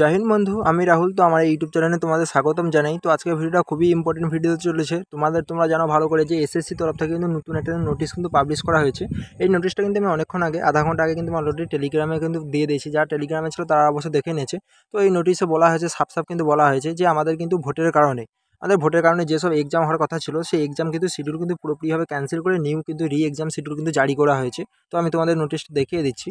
জাহিন বন্ধু আমি রাহুল তো আমার ইউটিউব চ্যানেলে তোমাদের স্বাগতম জানাই তো আজকে ভিডিওটা খুবই ইম্পর্টেন্ট ভিডিও চলেছে তোমাদের তোমরা জানো ভালো করে যে এসএসসি তরফ থেকে কিন্তু নতুন একটা নোটিশ কিন্তু পাবলিশ করা হয়েছে এই নোটিশটা কিন্তু আমি অনেকক্ষণ আগে আধা ঘন্টা আগে কিন্তু অলরেডি টেলিগ্রামে কিন্তু দিয়ে দিয়েছি যারা টেলিগ্রামে ছিল তারা অবশ্য দেখে নিয়েছে তো এই নোটিশে বলা হয়েছে সাপ সাপ কিন্তু বলা হয়েছে যে আমাদের কিন্তু ভোটের কারণে আমাদের ভোটের কারণে যেসব এক্সাম হওয়ার কথা ছিল সেই এক্সাম কিন্তু শিডিউল কিন্তু পুরোপুরিভাবে ক্যান্সেল করে নিউ কিন্তু রি এক্সাম শিডিউল কিন্তু জারি করা হয়েছে তো আমি তোমাদের নোটিশটা দেখিয়ে দিচ্ছি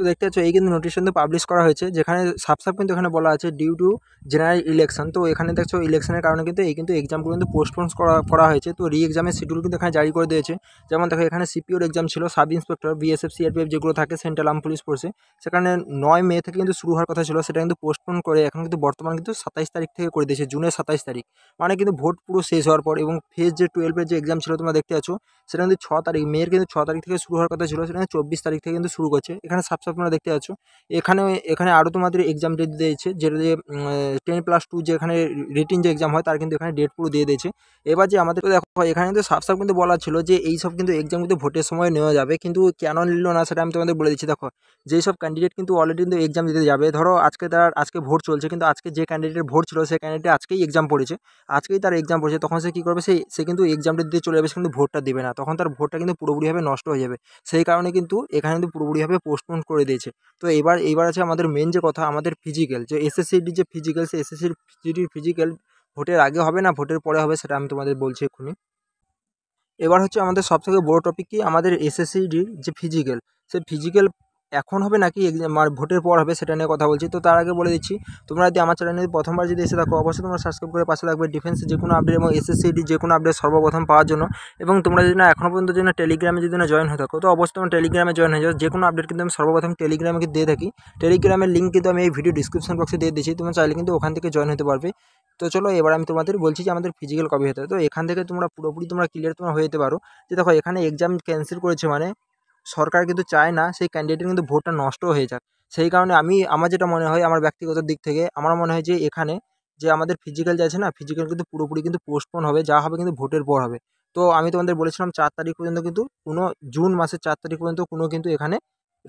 তো দেখতে পাচ্ছ এই কিন্তু নোটিশ কিন্তু পাবলিশ করা হয়েছে যেখানে সাবসাব কিন্তু এখানে বলা আছে ডিউ টু জেনারেল ইলেকশন তো এখানে দেখছো ইলেকশনের কারণে কিন্তু এই কিন্তু এক্সামগুলো কিন্তু পোস্টপোন করা করা হয়েছে তো রি এক্সামের শিডিউল কিন্তু এখানে জারি করে দিয়েছে যেমন দেখো এখানে সিপিওর এক্সাম ছিল সাব ইন্সপেক্টর বিএসএফ সিআরপিএফ যেগুলো থাকে সেন্ট্রাল আর্ম পুলিশ ফোর্সে সেখানে নয় মে থেকে কিন্তু শুরু হওয়ার কথা ছিল সেটা কিন্তু পোস্টপোন করে এখন কিন্তু বর্তমান কিন্তু সাতাইশ তারিখ থেকে করে দিয়েছে জুনের সাতাইশ তারিখ মানে কিন্তু ভোট পুরো শেষ হওয়ার পর এবং ফেজ যে টুয়েলভের যে এক্সাম ছিল তোমরা দেখতে আছো সেটা কিন্তু ছ তারিখ মেয়ের কিন্তু ছ তারিখ থেকে শুরু হওয়ার কথা ছিল সেটা চব্বিশ তারিখ থেকে কিন্তু শুরু করছে এখানে সাবসাব আপনারা দেখতে পাচ্ছ এখানে এখানে আরও তোমাদের এক্সাম ডেট দিয়েছে যেটা যে টেন প্লাস টু যেখানে রিটিন যে এক্সাম হয় তার কিন্তু এখানে ডেট পুরো দিয়ে দিয়েছে এবার যে আমাদের দেখো এখানে কিন্তু সাফ কিন্তু বলা ছিল যে এই সব কিন্তু এক্সাম কিন্তু ভোটের সময় নেওয়া যাবে কিন্তু কেন নিল না সেটা আমি তোমাদের বলে দিচ্ছি দেখো যেই সব ক্যান্ডিডেট কিন্তু অলরেডি কিন্তু এক্সাম দিতে যাবে ধরো আজকে তার আজকে ভোট চলছে কিন্তু আজকে যে ক্যান্ডিডেটের ভোট ছিল সেই ক্যান্ডিডেট আজকেই এক্সাম পড়েছে আজকেই তার এক্সাম পড়েছে তখন সে কী করবে সেই সে কিন্তু এক্সামটা দিতে চলে যাবে সে কিন্তু ভোটটা দেবে না তখন তার ভোটটা কিন্তু পুরোপুরিভাবে নষ্ট হয়ে যাবে সেই কারণে কিন্তু এখানে কিন্তু পুরোপুরিভাবে পোস্টপোন করে দিয়েছে তো এবার এইবার আছে আমাদের মেন যে কথা আমাদের ফিজিক্যাল যে এসএসসিডি যে ফিজিক্যাল সে এসএসসির জিডির ফিজিক্যাল ভোটের আগে হবে না ভোটের পরে হবে সেটা আমি তোমাদের বলছি এক্ষুনি এবার হচ্ছে আমাদের সবথেকে বড় টপিক কি আমাদের এসএসসিডির যে ফিজিক্যাল সে ফিজিক্যাল এখন হবে নাকি আমার ভোটের পর হবে সেটা নিয়ে কথা বলছি তো তার আগে বলে দিচ্ছি তোমরা যদি আমার চ্যানেলে প্রথমবার যদি এসে থাকো অবশ্যই তোমরা সাবস্ক্রাইব করে পাশে থাকবে ডিফেন্সে যে কোনো আপডেট এবং এসএসসিডি যে কোনো আপডেট সর্বপ্রথম পাওয়ার জন্য এবং তোমরা যদি না এখনও পর্যন্ত যদি না টেলিগ্রামে যদি না জয়েন হয়ে থাকো তো অবশ্যই তোমরা টেলিগ্রামে জয়েন হয়ে যাও যে কোনো আপডেট কিন্তু আমি সর্বপ্রথম টেলিগ্রামে দিয়ে থাকি টেলিগ্রামের লিঙ্ক কিন্তু আমি এই ভিডিও ডিসক্রিপশন বক্সে দিয়ে দিচ্ছি তোমরা চাইলে কিন্তু ওখান থেকে জয়েন হতে পারবে তো চলো এবার আমি তোমাদের বলছি যে আমাদের ফিজিক্যাল কপি হতে তো এখান থেকে তোমরা পুরোপুরি তোমরা ক্লিয়ার তোমরা হয়ে যেতে পারো যে দেখো এখানে এক্সাম ক্যান্সেল করেছে মানে সরকার কিন্তু চায় না সেই ক্যান্ডিডেটের কিন্তু ভোটটা নষ্ট হয়ে যাক সেই কারণে আমি আমার যেটা মনে হয় আমার ব্যক্তিগত দিক থেকে আমার মনে হয় যে এখানে যে আমাদের ফিজিক্যাল যে আছে না ফিজিক্যাল কিন্তু পুরোপুরি কিন্তু পোস্টপোন হবে যা হবে কিন্তু ভোটের পর হবে তো আমি তোমাদের বলেছিলাম চার তারিখ পর্যন্ত কিন্তু কোনো জুন মাসের চার তারিখ পর্যন্ত কোনো কিন্তু এখানে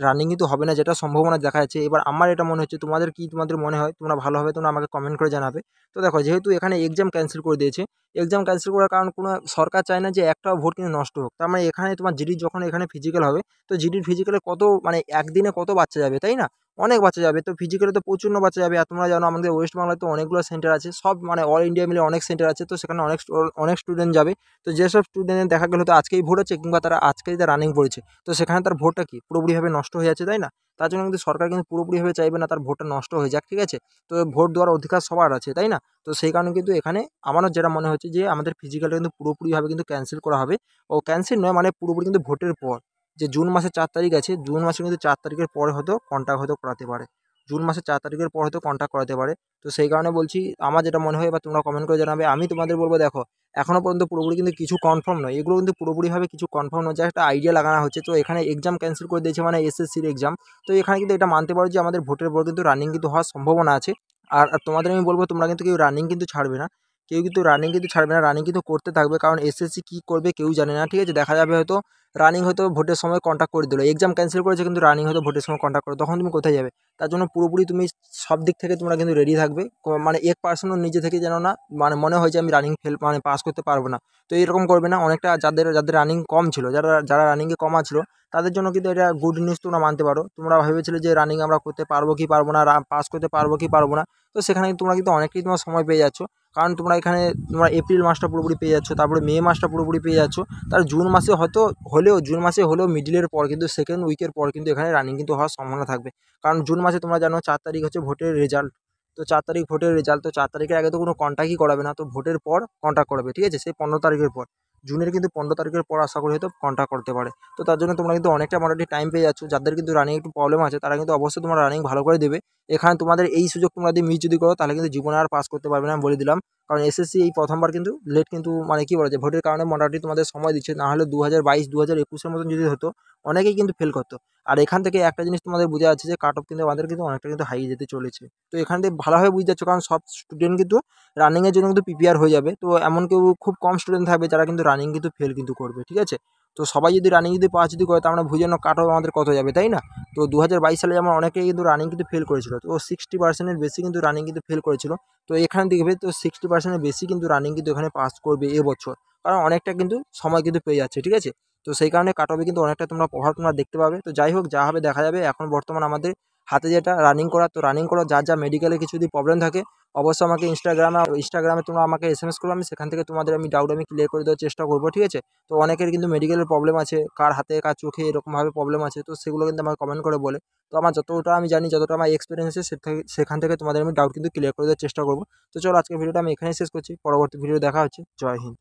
রানিং তো হবে না যেটা সম্ভাবনা দেখা যাচ্ছে এবার আমার এটা মনে হচ্ছে তোমাদের কি তোমাদের মনে হয় তোমরা ভালো হবে তোমরা আমাকে কমেন্ট করে জানাবে তো দেখো যেহেতু এখানে এক্সাম ক্যান্সেল করে দিয়েছে এক্সাম ক্যান্সেল করার কারণ কোনো সরকার চায় না যে একটাও ভোট কিন্তু নষ্ট হোক তার মানে এখানে তোমার জিডির যখন এখানে ফিজিক্যাল হবে তো জিডির ফিজিক্যালে কত মানে একদিনে কত বাচ্চা যাবে তাই না অনেক বাচ্চা যাবে তো ফিজিক্যালে তো প্রচুর বাচ্চা যাবে আর তোমরা জানো আমাদের ওয়েস্ট বাংলায় তো অনেকগুলো সেন্টার আছে সব মানে অল ইন্ডিয়া মিলে অনেক সেন্টার আছে তো সেখানে অনেক অনেক স্টুডেন্ট যাবে তো যেসব স্টুডেন্টের দেখা গেলে তো আজকেই ভোট হচ্ছে কিংবা তারা আজকেই তার রানিং পড়েছে তো সেখানে তার ভোটটা কি পুরোপুরিভাবে নষ্ট হয়ে যাচ্ছে তাই না তার জন্য কিন্তু সরকার কিন্তু পুরোপুরিভাবে চাইবে না তার ভোটটা নষ্ট হয়ে যাক ঠিক আছে তো ভোট দেওয়ার অধিকার সবার আছে তাই না তো সেই কারণে কিন্তু এখানে আমারও যেটা মনে হচ্ছে যে আমাদের ফিজিক্যালটা কিন্তু পুরোপুরিভাবে কিন্তু ক্যান্সেল করা হবে ও ক্যান্সেল নয় মানে পুরোপুরি কিন্তু ভোটের পর যে জুন মাসের চার তারিখ আছে জুন মাসে কিন্তু চার তারিখের পরে হয়তো কন্ট্যাক্ট হয়তো করাতে পারে জুন মাসের চার তারিখের পর হয়তো কন্ট্যাক্ট করাতে পারে তো সেই কারণে বলছি আমার যেটা মনে হয় বা তোমরা কমেন্ট করে জানাবে আমি তোমাদের বলবো দেখো এখনও পর্যন্ত পুরোপুরি কিন্তু কিছু কনফার্ম নয় এগুলো কিন্তু পুরোপুরিভাবে কিছু কনফার্ম নয় যে একটা আইডিয়া লাগানো হচ্ছে তো এখানে এক্সাম ক্যান্সেল করে দিয়েছে মানে এসএসসির এক্সাম তো এখানে কিন্তু এটা মানতে পারো যে আমাদের ভোটের পর কিন্তু রানিং কিন্তু হওয়ার সম্ভাবনা আছে আর তোমাদের আমি বলবো তোমরা কিন্তু কেউ রানিং কিন্তু ছাড়বে না কেউ কিন্তু রানিং কিন্তু ছাড়বে না রানিং কিন্তু করতে থাকবে কারণ এসএসসি কী করবে কেউ জানে না ঠিক আছে দেখা যাবে হয়তো রানিং হয়তো ভোটের সময় কন্ট্যাক্ট করে দিলো এক্সাম ক্যান্সেল করেছে কিন্তু রানিং হয়তো ভোটের সময় কন্ট্যাক্ট করে তখন তুমি কোথায় যাবে তার জন্য পুরোপুরি তুমি সব দিক থেকে তোমরা কিন্তু রেডি থাকবে মানে এক পার্সেন্টও নিজে থেকে যেন না মানে মনে হয় যে আমি রানিং ফেল মানে পাস করতে পারবো না তো এরকম করবে না অনেকটা যাদের যাদের রানিং কম ছিল যারা যারা রানিংয়ে কমা ছিল তাদের জন্য কিন্তু এটা গুড নিউজ তোমরা মানতে পারো তোমরা ভেবেছিলে যে রানিং আমরা করতে পারবো কি পারবো না পাস করতে পারবো কি পারবো না তো সেখানে তোমরা কিন্তু অনেকটাই তোমার সময় পেয়ে যাচ্ছ কারণ তোমরা এখানে তোমরা এপ্রিল মাসটা পুরোপুরি পেয়ে যাচ্ছ তারপরে মে মাসটা পুরোপুরি পেয়ে যাচ্ছ তার জুন মাসে হয়তো হলেও জুন মাসে হলেও মিডিলের পর কিন্তু সেকেন্ড উইকের পর কিন্তু এখানে রানিং কিন্তু হওয়ার সম্ভাবনা থাকবে কারণ জুন মাসে তোমরা জানো চার তারিখ হচ্ছে ভোটের রেজাল্ট তো চার তারিখ ভোটের রেজাল্ট তো চার তারিখের আগে তো কোনো কন্ট্যাক্টই করাবে না তো ভোটের পর কন্ট্যাক্ট করাবে ঠিক আছে সেই পনেরো তারিখের পর জুনের কিন্তু পনেরো তারিখের পর আশা করি হয়তো কন্ট্যাক্ট করতে পারে তো তার জন্য তোমরা কিন্তু অনেকটা মোটামুটি টাইম পেয়ে যাচ্ছ যাদের কিন্তু রানিং একটু প্রবলেম আছে তারা কিন্তু অবশ্যই তোমরা রানিং ভালো করে দেবে এখানে তোমাদের এই সুযোগ তোমরা যদি মিস যদি করো তাহলে কিন্তু জীবনে আর পাস করতে পারবে না আমি বলে দিলাম কারণ এসএসসি এই প্রথমবার কিন্তু লেট কিন্তু মানে কী বলা যায় ভোটের কারণে মোটামুটি তোমাদের সময় দিচ্ছে না হলে দু হাজার বাইশ দু হাজার একুশের মতন যদি হতো অনেকেই কিন্তু ফেল করতো আর এখান থেকে একটা জিনিস তোমাদের বোঝা যাচ্ছে যে কাট অফ কিন্তু আমাদের কিন্তু অনেকটা কিন্তু হাই যেতে চলেছে তো এখান থেকে ভালোভাবে বুঝতে যাচ্ছ কারণ সব স্টুডেন্ট কিন্তু রানিংয়ের জন্য কিন্তু প্রিপেয়ার হয়ে যাবে তো এমন কেউ খুব কম স্টুডেন্ট থাকবে যারা কিন্তু রানিং কিন্তু ফেল কিন্তু করবে ঠিক আছে তো সবাই যদি রানিং যদি পাঁচ যদি করে তার মানে বুঝে কাট অফ আমাদের কত যাবে তাই না তো দু সালে যেমন অনেকেই কিন্তু রানিং কিন্তু ফেল করেছিল তো সিক্সটি পার্সেন্টের বেশি কিন্তু রানিং কিন্তু ফেল করেছিল তো এখান দেখবে তো সিক্সটি পার্সেন্টের বেশি কিন্তু রানিং কিন্তু এখানে পাস করবে এবছর কারণ অনেকটা কিন্তু সময় কিন্তু পেয়ে যাচ্ছে ঠিক আছে তো সেই কারণে কাট কিন্তু অনেকটা তোমরা প্রভাব তোমরা দেখতে পাবে তো যাই হোক যা হবে দেখা যাবে এখন বর্তমান আমাদের হাতে যেটা রানিং করা তো রানিং করা যা যা মেডিকেলে কিছু যদি প্রবলেম থাকে অবশ্যই আমাকে ইনস্টাগ্রামে ইনস্টাগ্রামে তোমরা আমাকে এস এম এস করবো আমি সেখান থেকে তোমাদের আমি ডাউট আমি ক্লিয়ার করে দেওয়ার চেষ্টা করবো ঠিক আছে তো অনেকের কিন্তু মেডিকেলের প্রবলেম আছে কার হাতে কার চোখে এরকমভাবে প্রবলেম আছে তো সেগুলো কিন্তু আমাকে কমেন্ট করে বলে তো আমার যতটা আমি জানি যতটা আমার এক্সপিরিয়েন্স আছে সেখান থেকে তোমাদের আমি ডাউট কিন্তু ক্লিয়ার করে দেওয়ার চেষ্টা করবো তো চলো আজকে ভিডিওটা আমি এখানেই শেষ করছি পরবর্তী ভিডিও দেখা হচ্ছে জয় হিন্দ